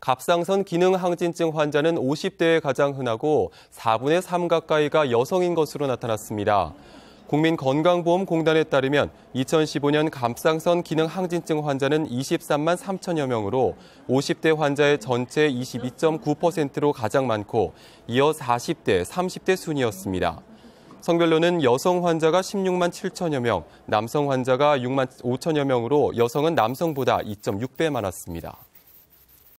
갑상선 기능 항진증 환자는 50대에 가장 흔하고 4분의 3 가까이가 여성인 것으로 나타났습니다. 국민건강보험공단에 따르면 2015년 갑상선 기능 항진증 환자는 23만 3천여 명으로 50대 환자의 전체 22.9%로 가장 많고 이어 40대, 30대 순이었습니다. 성별로는 여성 환자가 16만 7천여 명, 남성 환자가 6만 5천여 명으로 여성은 남성보다 2.6배 많았습니다.